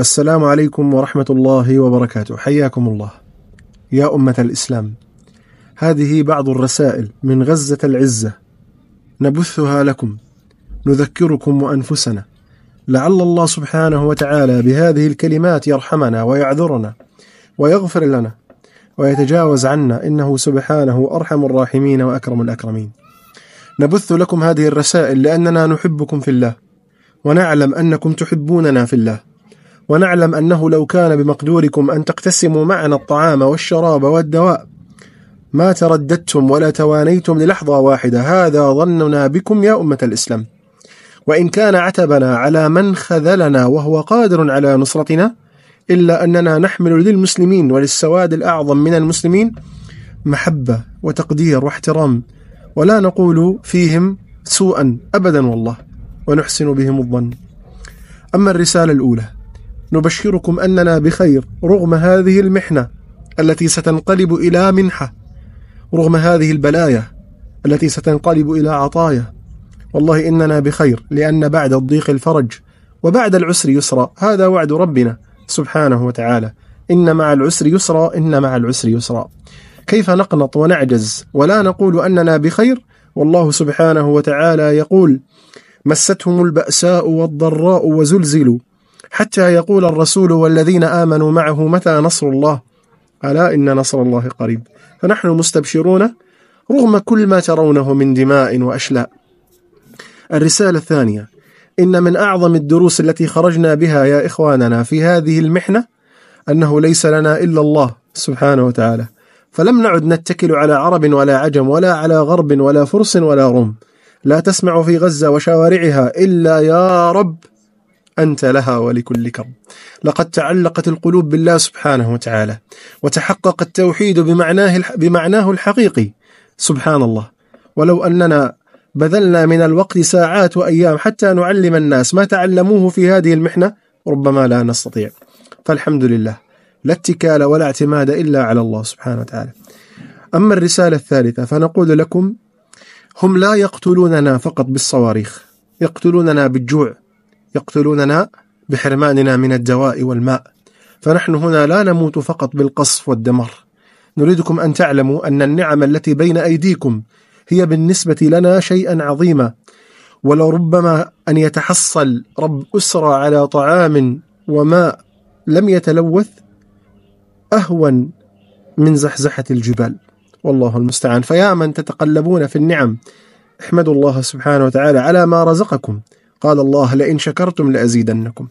السلام عليكم ورحمة الله وبركاته، حياكم الله. يا أمة الإسلام، هذه بعض الرسائل من غزة العزة نبثها لكم، نذكركم وأنفسنا، لعل الله سبحانه وتعالى بهذه الكلمات يرحمنا ويعذرنا ويغفر لنا ويتجاوز عنا إنه سبحانه أرحم الراحمين وأكرم الأكرمين. نبث لكم هذه الرسائل لأننا نحبكم في الله، ونعلم أنكم تحبوننا في الله. ونعلم أنه لو كان بمقدوركم أن تقتسموا معنا الطعام والشراب والدواء ما ترددتم ولا توانيتم للحظة واحدة هذا ظننا بكم يا أمة الإسلام وإن كان عتبنا على من خذلنا وهو قادر على نصرتنا إلا أننا نحمل للمسلمين وللسواد الأعظم من المسلمين محبة وتقدير واحترام ولا نقول فيهم سوءا أبدا والله ونحسن بهم الظن أما الرسالة الأولى نبشركم أننا بخير رغم هذه المحنة التي ستنقلب إلى منحة رغم هذه البلايا التي ستنقلب إلى عطايا والله إننا بخير لأن بعد الضيق الفرج وبعد العسر يسرا هذا وعد ربنا سبحانه وتعالى إن مع العسر يسرا إن مع العسر يسرا كيف نقنط ونعجز ولا نقول أننا بخير والله سبحانه وتعالى يقول مستهم البأساء والضراء وزلزلوا حتى يقول الرسول والذين آمنوا معه متى نصر الله ألا إن نصر الله قريب فنحن مستبشرون رغم كل ما ترونه من دماء وأشلاء الرسالة الثانية إن من أعظم الدروس التي خرجنا بها يا إخواننا في هذه المحنة أنه ليس لنا إلا الله سبحانه وتعالى فلم نعد نتكل على عرب ولا عجم ولا على غرب ولا فرس ولا روم لا تسمع في غزة وشوارعها إلا يا رب أنت لها ولكل كرب لقد تعلقت القلوب بالله سبحانه وتعالى وتحقق التوحيد بمعناه, بمعناه الحقيقي سبحان الله ولو أننا بذلنا من الوقت ساعات وأيام حتى نعلم الناس ما تعلموه في هذه المحنة ربما لا نستطيع فالحمد لله لا اتكال ولا اعتماد إلا على الله سبحانه وتعالى أما الرسالة الثالثة فنقول لكم هم لا يقتلوننا فقط بالصواريخ يقتلوننا بالجوع يقتلوننا بحرماننا من الدواء والماء فنحن هنا لا نموت فقط بالقصف والدمار نريدكم أن تعلموا أن النعم التي بين أيديكم هي بالنسبة لنا شيئا عظيما ولربما أن يتحصل رب أسرة على طعام وماء لم يتلوث أهون من زحزحة الجبال والله المستعان فيا من تتقلبون في النعم احمدوا الله سبحانه وتعالى على ما رزقكم قال الله لئن شكرتم لأزيدنكم